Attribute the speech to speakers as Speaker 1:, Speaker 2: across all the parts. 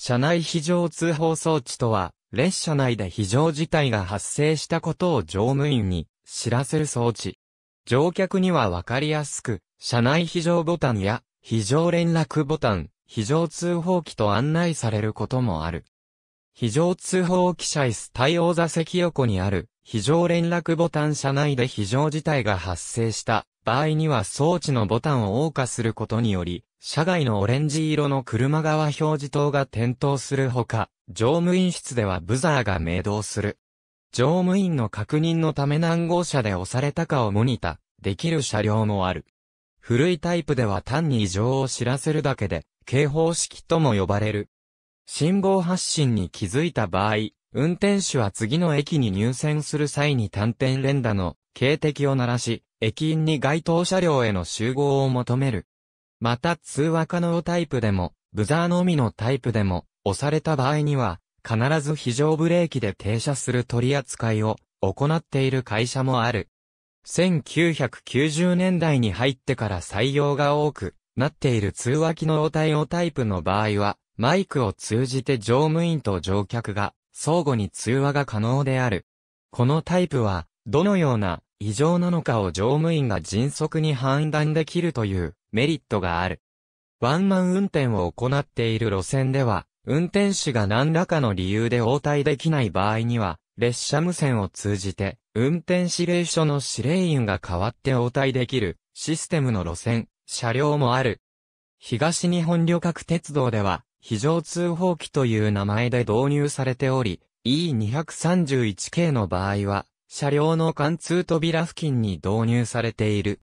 Speaker 1: 車内非常通報装置とは、列車内で非常事態が発生したことを乗務員に知らせる装置。乗客にはわかりやすく、車内非常ボタンや非常連絡ボタン、非常通報機と案内されることもある。非常通報機車椅子対応座席横にある非常連絡ボタン車内で非常事態が発生した場合には装置のボタンを謳歌することにより、車外のオレンジ色の車側表示灯が点灯するほか、乗務員室ではブザーが鳴動する。乗務員の確認のため何号車で押されたかをモニタ、ー、できる車両もある。古いタイプでは単に異常を知らせるだけで、警報式とも呼ばれる。信号発信に気づいた場合、運転手は次の駅に入線する際に単点連打の警笛を鳴らし、駅員に該当車両への集合を求める。また通話可能タイプでも、ブザーのみのタイプでも、押された場合には、必ず非常ブレーキで停車する取り扱いを行っている会社もある。1990年代に入ってから採用が多くなっている通話機能対応タイプの場合は、マイクを通じて乗務員と乗客が相互に通話が可能である。このタイプは、どのような異常なのかを乗務員が迅速に判断できるというメリットがある。ワンマン運転を行っている路線では、運転手が何らかの理由で応対できない場合には、列車無線を通じて、運転指令所の指令員が代わって応対できるシステムの路線、車両もある。東日本旅客鉄道では、非常通報機という名前で導入されており、E231 系の場合は、車両の貫通扉付近に導入されている。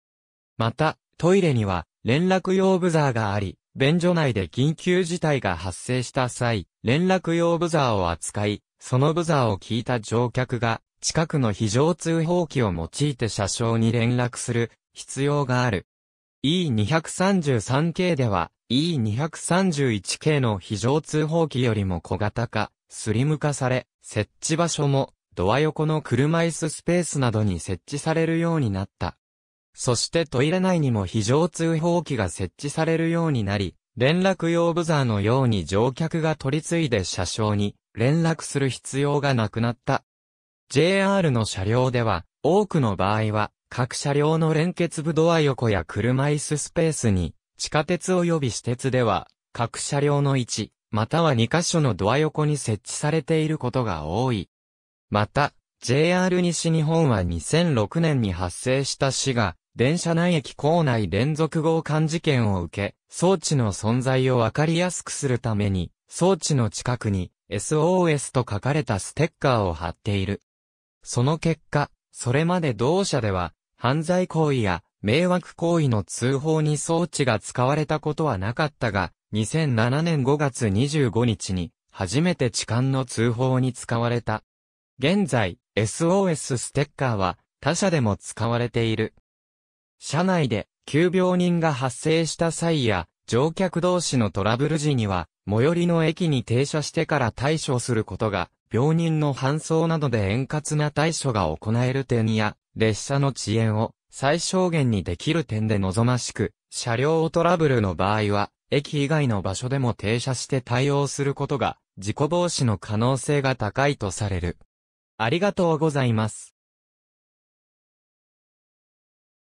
Speaker 1: また、トイレには連絡用ブザーがあり、便所内で緊急事態が発生した際、連絡用ブザーを扱い、そのブザーを聞いた乗客が、近くの非常通報機を用いて車掌に連絡する必要がある。E233 系では E231 系の非常通報機よりも小型化、スリム化され、設置場所もドア横の車椅子スペースなどに設置されるようになった。そしてトイレ内にも非常通報機が設置されるようになり、連絡用ブザーのように乗客が取り次いで車掌に連絡する必要がなくなった。JR の車両では、多くの場合は、各車両の連結部ドア横や車椅子スペースに、地下鉄及び私鉄では、各車両の1、または2箇所のドア横に設置されていることが多い。また、JR 西日本は2006年に発生した市が、電車内駅構内連続強姦事件を受け、装置の存在をわかりやすくするために、装置の近くに SOS と書かれたステッカーを貼っている。その結果、それまで同社では、犯罪行為や迷惑行為の通報に装置が使われたことはなかったが、2007年5月25日に、初めて痴漢の通報に使われた。現在、SOS ステッカーは他社でも使われている。車内で急病人が発生した際や乗客同士のトラブル時には、最寄りの駅に停車してから対処することが、病人の搬送などで円滑な対処が行える点や、列車の遅延を最小限にできる点で望ましく、車両トラブルの場合は、駅以外の場所でも停車して対応することが、事故防止の可能性が高いとされる。ありがとうございます。